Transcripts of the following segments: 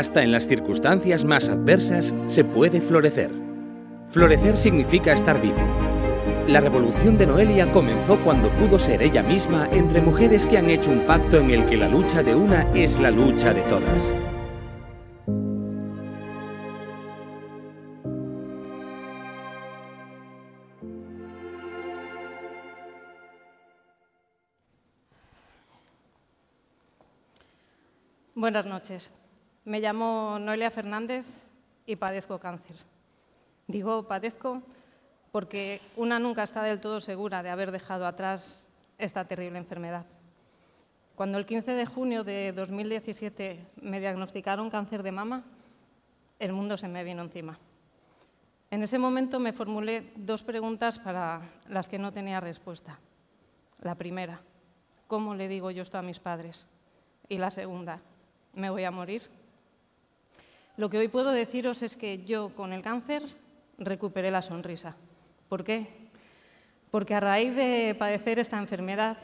Hasta en las circunstancias más adversas se puede florecer. Florecer significa estar vivo. La revolución de Noelia comenzó cuando pudo ser ella misma entre mujeres que han hecho un pacto en el que la lucha de una es la lucha de todas. Buenas noches. Me llamo Noelia Fernández y padezco cáncer. Digo padezco porque una nunca está del todo segura de haber dejado atrás esta terrible enfermedad. Cuando el 15 de junio de 2017 me diagnosticaron cáncer de mama, el mundo se me vino encima. En ese momento me formulé dos preguntas para las que no tenía respuesta. La primera, ¿cómo le digo yo esto a mis padres? Y la segunda, ¿me voy a morir? Lo que hoy puedo deciros es que yo con el cáncer recuperé la sonrisa. ¿Por qué? Porque a raíz de padecer esta enfermedad,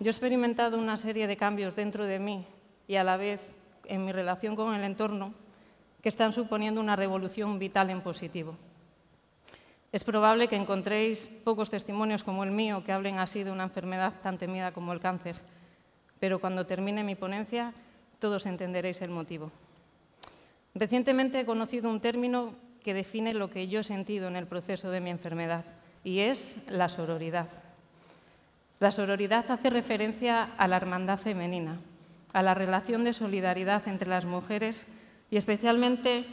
yo he experimentado una serie de cambios dentro de mí y a la vez en mi relación con el entorno que están suponiendo una revolución vital en positivo. Es probable que encontréis pocos testimonios como el mío que hablen así de una enfermedad tan temida como el cáncer, pero cuando termine mi ponencia todos entenderéis el motivo. Recientemente he conocido un término que define lo que yo he sentido en el proceso de mi enfermedad, y es la sororidad. La sororidad hace referencia a la hermandad femenina, a la relación de solidaridad entre las mujeres y especialmente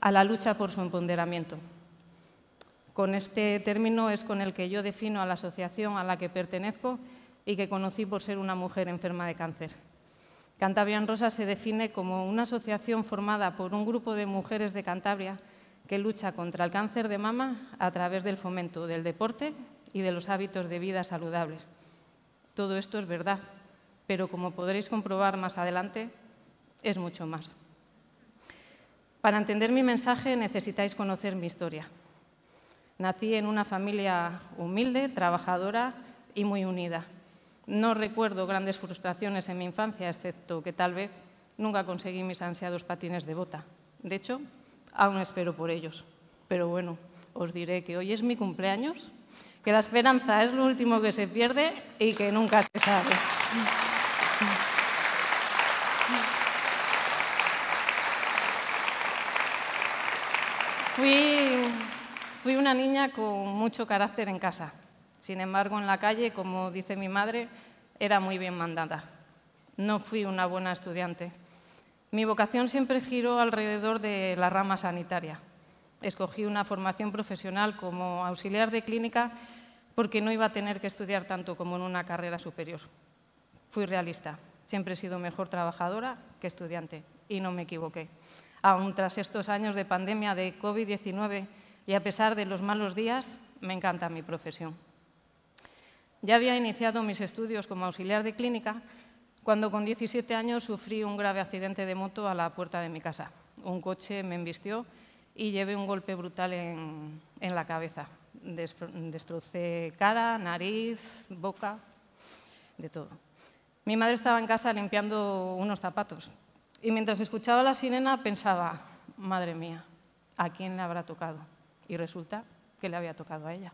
a la lucha por su empoderamiento. Con este término es con el que yo defino a la asociación a la que pertenezco y que conocí por ser una mujer enferma de cáncer. Cantabria Rosa se define como una asociación formada por un grupo de mujeres de Cantabria que lucha contra el cáncer de mama a través del fomento del deporte y de los hábitos de vida saludables. Todo esto es verdad, pero como podréis comprobar más adelante, es mucho más. Para entender mi mensaje necesitáis conocer mi historia. Nací en una familia humilde, trabajadora y muy unida. No recuerdo grandes frustraciones en mi infancia, excepto que tal vez nunca conseguí mis ansiados patines de bota. De hecho, aún espero por ellos. Pero bueno, os diré que hoy es mi cumpleaños, que la esperanza es lo último que se pierde y que nunca se sabe. Fui, una niña con mucho carácter en casa sin embargo, en la calle, como dice mi madre, era muy bien mandada. No fui una buena estudiante. Mi vocación siempre giró alrededor de la rama sanitaria. Escogí una formación profesional como auxiliar de clínica porque no iba a tener que estudiar tanto como en una carrera superior. Fui realista. Siempre he sido mejor trabajadora que estudiante y no me equivoqué. Aún tras estos años de pandemia de COVID-19 y a pesar de los malos días, me encanta mi profesión. Ya había iniciado mis estudios como auxiliar de clínica cuando con 17 años sufrí un grave accidente de moto a la puerta de mi casa. Un coche me embistió y llevé un golpe brutal en, la cabeza. destrocé cara, nariz, boca, de todo. Mi madre estaba en casa limpiando unos zapatos y mientras escuchaba la sirena pensaba, madre mía, ¿a quién le habrá tocado? Y resulta que le había tocado a ella.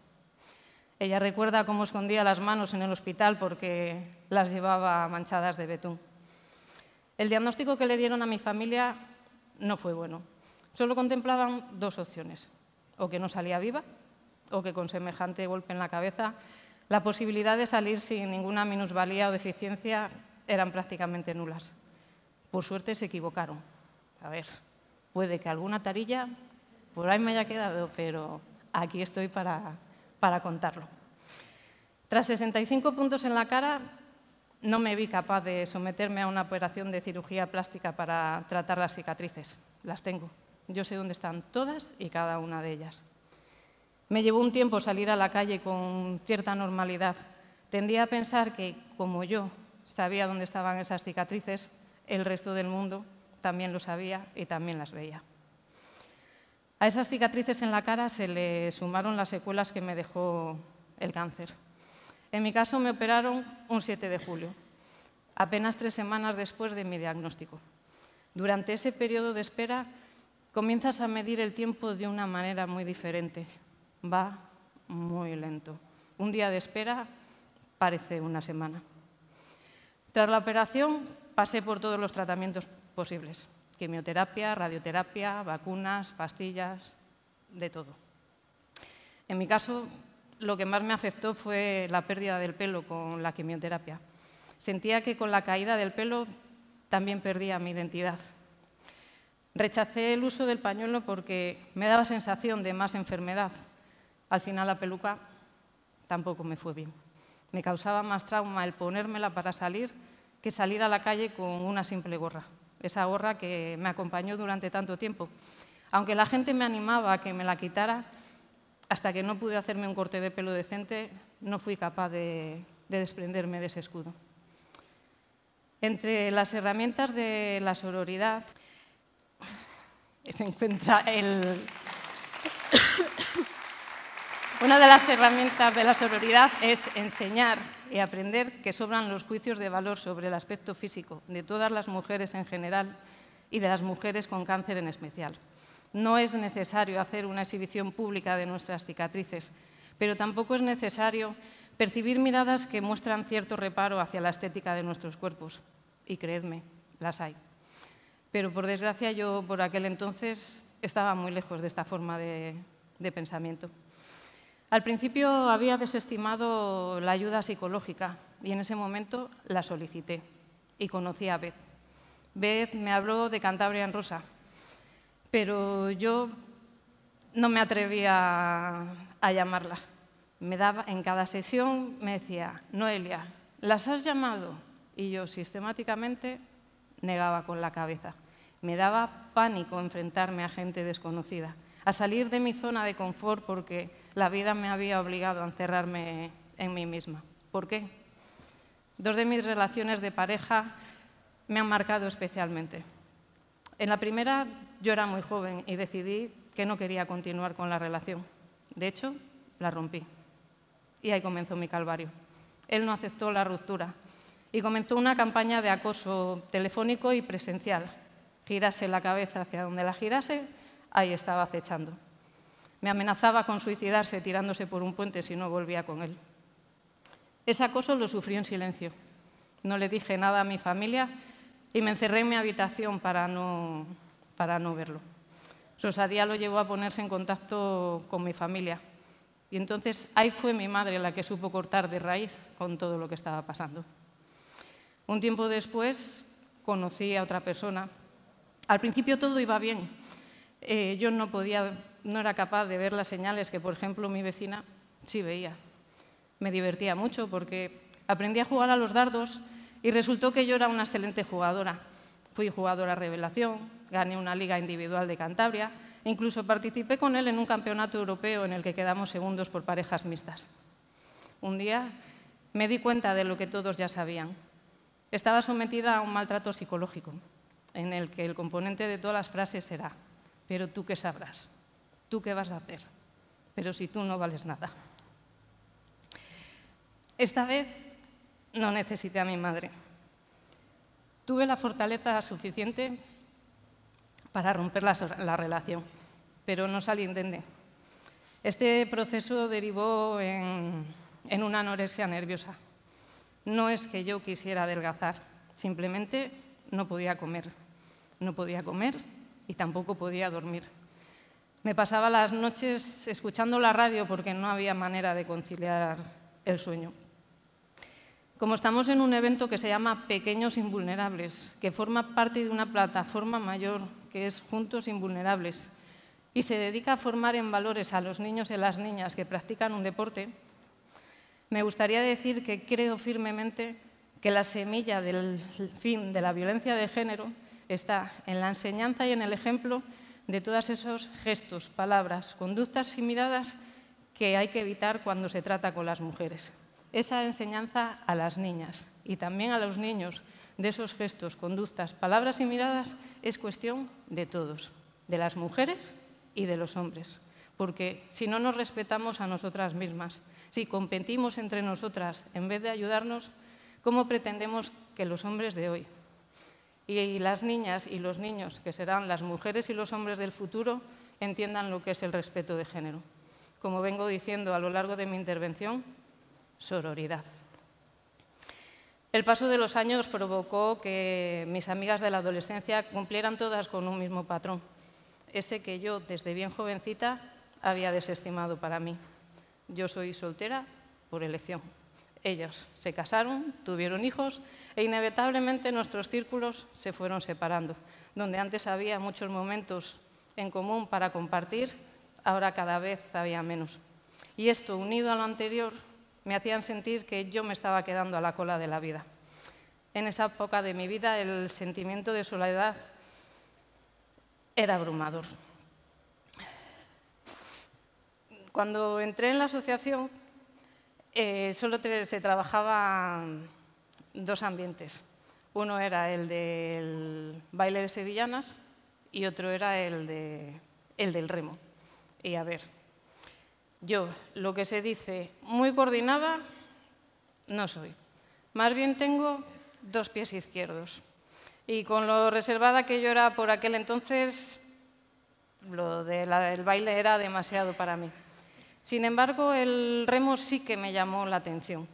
Ella recuerda cómo escondía las manos en el hospital porque las llevaba manchadas de betún. El diagnóstico que le dieron a mi familia no fue bueno. Solo contemplaban dos opciones, o que no salía viva, o que con semejante golpe en la cabeza, la posibilidad de salir sin ninguna minusvalía o deficiencia eran prácticamente nulas. Por suerte se equivocaron. A ver, puede que alguna tarilla por ahí me haya quedado, pero aquí estoy para, para contarlo. Tras 65 puntos en la cara, no me vi capaz de someterme a una operación de cirugía plástica para tratar las cicatrices. Las tengo. Yo sé dónde están todas y cada una de ellas. Me llevó un tiempo salir a la calle con cierta normalidad. Tendía a pensar que, como yo sabía dónde estaban esas cicatrices, el resto del mundo también lo sabía y también las veía. A esas cicatrices en la cara se le sumaron las secuelas que me dejó el cáncer. En mi caso me operaron un 7 de julio, apenas tres semanas después de mi diagnóstico. Durante ese periodo de espera comienzas a medir el tiempo de una manera muy diferente. Va muy lento. Un día de espera parece una semana. Tras la operación pasé por todos los tratamientos posibles. Quimioterapia, radioterapia, vacunas, pastillas, de todo. En mi caso lo que más me afectó fue la pérdida del pelo con la quimioterapia. Sentía que con la caída del pelo también perdía mi identidad. Rechacé el uso del pañuelo porque me daba sensación de más enfermedad. Al final la peluca tampoco me fue bien. Me causaba más trauma el ponérmela para salir que salir a la calle con una simple gorra. Esa gorra que me acompañó durante tanto tiempo. Aunque la gente me animaba a que me la quitara, hasta que no pude hacerme un corte de pelo decente, no fui capaz de, desprenderme de ese escudo. Entre las herramientas de la sororidad se encuentra el... Una de las herramientas de la sororidad es enseñar y aprender que sobran los juicios de valor sobre el aspecto físico de todas las mujeres en general y de las mujeres con cáncer en especial. No es necesario hacer una exhibición pública de nuestras cicatrices, pero tampoco es necesario percibir miradas que muestran cierto reparo hacia la estética de nuestros cuerpos. Y creedme, las hay. Pero por desgracia yo por aquel entonces estaba muy lejos de esta forma de, pensamiento. Al principio había desestimado la ayuda psicológica y en ese momento la solicité y conocí a Beth. Beth me habló de Cantabria en Rosa, pero yo no me atrevía a llamarlas. Me daba en cada sesión, me decía, Noelia, ¿las has llamado? Y yo sistemáticamente negaba con la cabeza. Me daba pánico enfrentarme a gente desconocida, a salir de mi zona de confort porque la vida me había obligado a encerrarme en mí misma. ¿Por qué? Dos de mis relaciones de pareja me han marcado especialmente. En la primera yo era muy joven y decidí que no quería continuar con la relación. De hecho, la rompí. Y ahí comenzó mi calvario. Él no aceptó la ruptura y comenzó una campaña de acoso telefónico y presencial. Girase la cabeza hacia donde la girase, ahí estaba acechando. Me amenazaba con suicidarse tirándose por un puente si no volvía con él. Ese acoso lo sufrí en silencio. No le dije nada a mi familia y me encerré en mi habitación para no para no verlo. Su osadía lo llevó a ponerse en contacto con mi familia. Y entonces ahí fue mi madre la que supo cortar de raíz con todo lo que estaba pasando. Un tiempo después conocí a otra persona. Al principio todo iba bien. Eh, yo no podía, no era capaz de ver las señales que, por ejemplo, mi vecina sí veía. Me divertía mucho porque aprendí a jugar a los dardos y resultó que yo era una excelente jugadora. Fui jugadora revelación, gané una liga individual de Cantabria, incluso participé con él en un campeonato europeo en el que quedamos segundos por parejas mixtas. Un día me di cuenta de lo que todos ya sabían. Estaba sometida a un maltrato psicológico, en el que el componente de todas las frases era, pero tú qué sabrás, tú qué vas a hacer, pero si tú no vales nada. Esta vez no necesité a mi madre. Tuve la fortaleza suficiente para romper la, relación, pero no salí dende. Este proceso derivó en, en una anorexia nerviosa. No es que yo quisiera adelgazar, simplemente no podía comer. No podía comer y tampoco podía dormir. Me pasaba las noches escuchando la radio porque no había manera de conciliar el sueño. Como estamos en un evento que se llama Pequeños Invulnerables, que forma parte de una plataforma mayor que es Juntos Invulnerables, y se dedica a formar en valores a los niños y las niñas que practican un deporte, me gustaría decir que creo firmemente que la semilla del fin de la violencia de género está en la enseñanza y en el ejemplo de todos esos gestos, palabras, conductas y miradas que hay que evitar cuando se trata con las mujeres. Esa enseñanza a las niñas y también a los niños de esos gestos, conductas, palabras y miradas es cuestión de todos, de las mujeres y de los hombres. Porque si no nos respetamos a nosotras mismas, si competimos entre nosotras en vez de ayudarnos, ¿cómo pretendemos que los hombres de hoy y las niñas y los niños, que serán las mujeres y los hombres del futuro, entiendan lo que es el respeto de género? Como vengo diciendo a lo largo de mi intervención, sororidad. El paso de los años provocó que mis amigas de la adolescencia cumplieran todas con un mismo patrón, ese que yo desde bien jovencita había desestimado para mí. Yo soy soltera por elección. Ellas se casaron, tuvieron hijos e inevitablemente nuestros círculos se fueron separando. Donde antes había muchos momentos en común para compartir, ahora cada vez había menos. Y esto, unido a lo anterior, me hacían sentir que yo me estaba quedando a la cola de la vida. En esa época de mi vida el sentimiento de soledad era abrumador. Cuando entré en la asociación eh, solo se trabajaban dos ambientes. Uno era el del baile de sevillanas y otro era el, el del remo. Y a ver, yo, lo que se dice, muy coordinada, no soy. Más bien tengo dos pies izquierdos. Y con lo reservada que yo era por aquel entonces, lo del baile era demasiado para mí. Sin embargo, el remo sí que me llamó la atención.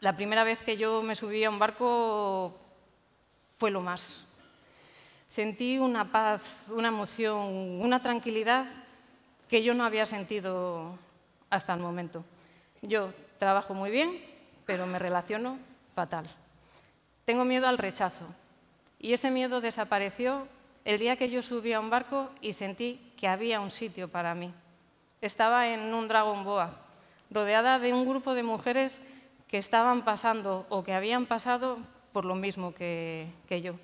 La primera vez que yo me subí a un barco fue lo más. Sentí una paz, una emoción, una tranquilidad que yo no había sentido hasta el momento. Yo trabajo muy bien, pero me relaciono fatal. Tengo miedo al rechazo y ese miedo desapareció el día que yo subí a un barco y sentí que había un sitio para mí. Estaba en un dragón Boa, rodeada de un grupo de mujeres que estaban pasando o que habían pasado por lo mismo que, que yo.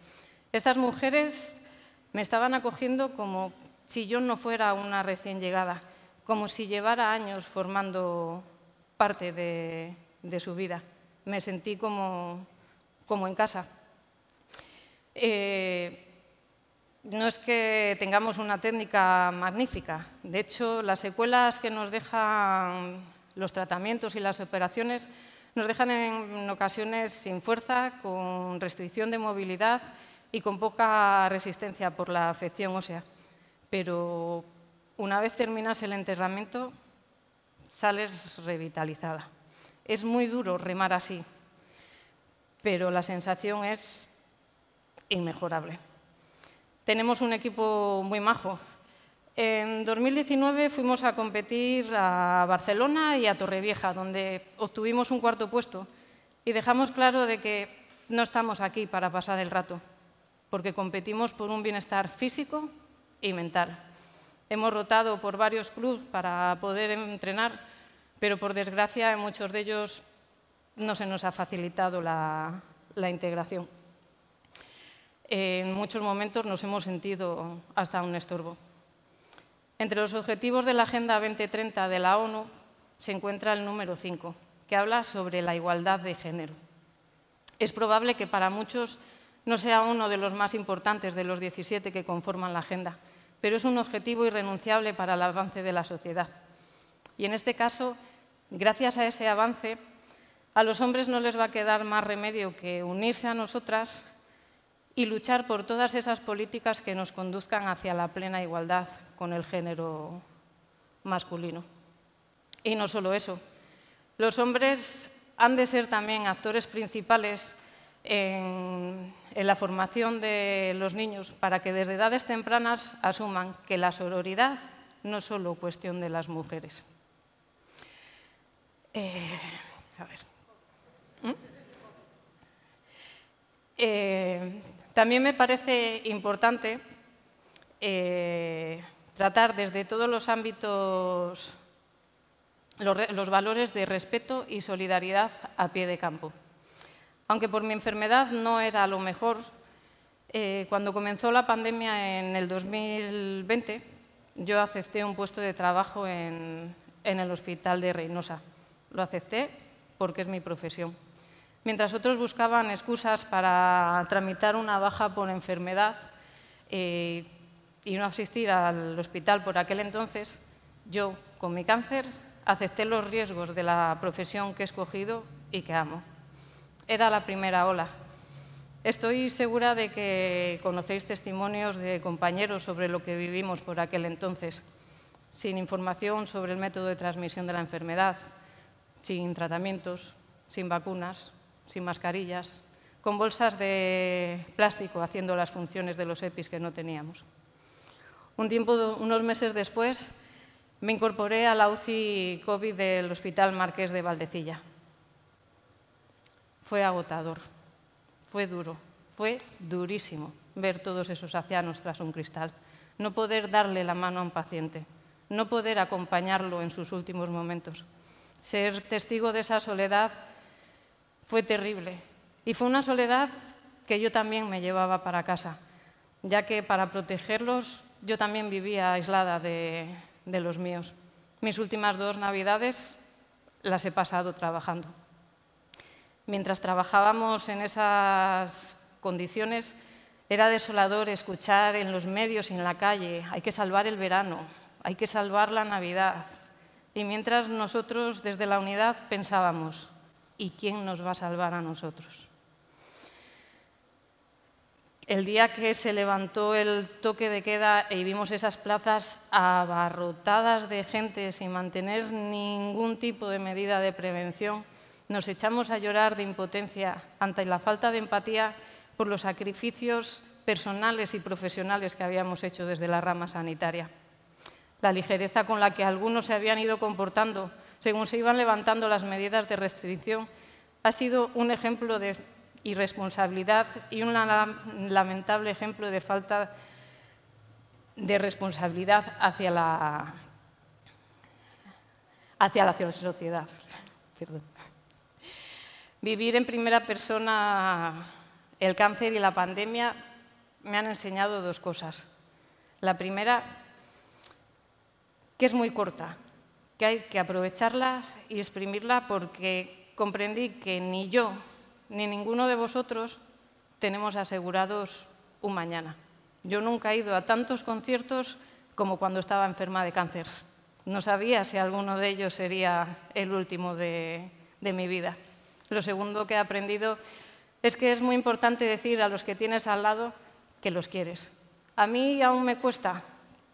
Estas mujeres me estaban acogiendo como si yo no fuera una recién llegada, como si llevara años formando parte de, su vida. Me sentí como, en casa. Eh, no es que tengamos una técnica magnífica. De hecho, las secuelas que nos dejan los tratamientos y las operaciones nos dejan en ocasiones sin fuerza, con restricción de movilidad y con poca resistencia por la afección ósea pero una vez terminas el enterramiento sales revitalizada. Es muy duro remar así, pero la sensación es inmejorable. Tenemos un equipo muy majo. En 2019 fuimos a competir a Barcelona y a Torrevieja, donde obtuvimos un cuarto puesto y dejamos claro de que no estamos aquí para pasar el rato, porque competimos por un bienestar físico, y mental. Hemos rotado por varios clubes para poder entrenar, pero por desgracia en muchos de ellos no se nos ha facilitado la, integración. En muchos momentos nos hemos sentido hasta un estorbo. Entre los objetivos de la Agenda 2030 de la ONU se encuentra el número 5, que habla sobre la igualdad de género. Es probable que para muchos no sea uno de los más importantes de los 17 que conforman la agenda, pero es un objetivo irrenunciable para el avance de la sociedad. Y en este caso, gracias a ese avance, a los hombres no les va a quedar más remedio que unirse a nosotras y luchar por todas esas políticas que nos conduzcan hacia la plena igualdad con el género masculino. Y no solo eso, los hombres han de ser también actores principales en, la formación de los niños para que desde edades tempranas asuman que la sororidad no es solo cuestión de las mujeres. Eh, ¿Mm? eh, también me parece importante eh, tratar desde todos los ámbitos los valores de respeto y solidaridad a pie de campo. Aunque por mi enfermedad no era lo mejor, eh, cuando comenzó la pandemia en el 2020, yo acepté un puesto de trabajo en, el hospital de Reynosa. Lo acepté porque es mi profesión. Mientras otros buscaban excusas para tramitar una baja por enfermedad eh, y no asistir al hospital por aquel entonces, yo, con mi cáncer, acepté los riesgos de la profesión que he escogido y que amo era la primera ola. Estoy segura de que conocéis testimonios de compañeros sobre lo que vivimos por aquel entonces, sin información sobre el método de transmisión de la enfermedad, sin tratamientos, sin vacunas, sin mascarillas, con bolsas de plástico haciendo las funciones de los EPIs que no teníamos. Un tiempo, unos meses después, me incorporé a la UCI COVID del Hospital Marqués de Valdecilla fue agotador, fue duro, fue durísimo ver todos esos ancianos tras un cristal, no poder darle la mano a un paciente, no poder acompañarlo en sus últimos momentos. Ser testigo de esa soledad fue terrible y fue una soledad que yo también me llevaba para casa, ya que para protegerlos yo también vivía aislada de los míos. Mis últimas dos navidades las he pasado trabajando mientras trabajábamos en esas condiciones, era desolador escuchar en los medios y en la calle, hay que salvar el verano, hay que salvar la Navidad. Y mientras nosotros desde la unidad pensábamos, ¿y quién nos va a salvar a nosotros? El día que se levantó el toque de queda y e vimos esas plazas abarrotadas de gente sin mantener ningún tipo de medida de prevención, nos echamos a llorar de impotencia ante la falta de empatía por los sacrificios personales y profesionales que habíamos hecho desde la rama sanitaria. La ligereza con la que algunos se habían ido comportando según se iban levantando las medidas de restricción ha sido un ejemplo de irresponsabilidad y un lamentable ejemplo de falta de responsabilidad hacia la, hacia la sociedad. Vivir en primera persona el cáncer y la pandemia me han enseñado dos cosas. La primera, que es muy corta, que hay que aprovecharla y exprimirla porque comprendí que ni yo ni ninguno de vosotros tenemos asegurados un mañana. Yo nunca he ido a tantos conciertos como cuando estaba enferma de cáncer. No sabía si alguno de ellos sería el último de, mi vida. Lo segundo que he aprendido es que es muy importante decir a los que tienes al lado que los quieres. A mí aún me cuesta,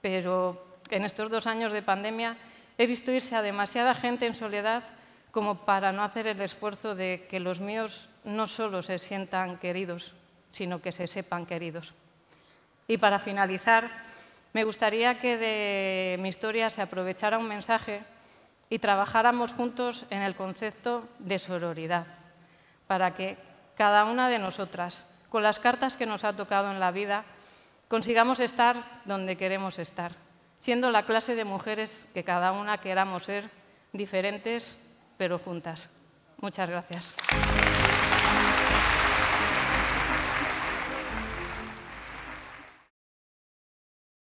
pero en estos dos años de pandemia he visto irse a demasiada gente en soledad como para no hacer el esfuerzo de que los míos no solo se sientan queridos, sino que se sepan queridos. Y para finalizar, me gustaría que de mi historia se aprovechara un mensaje y trabajáramos juntos en el concepto de sororidad, para que cada una de nosotras, con las cartas que nos ha tocado en la vida, consigamos estar donde queremos estar, siendo la clase de mujeres que cada una queramos ser, diferentes pero juntas. Muchas gracias.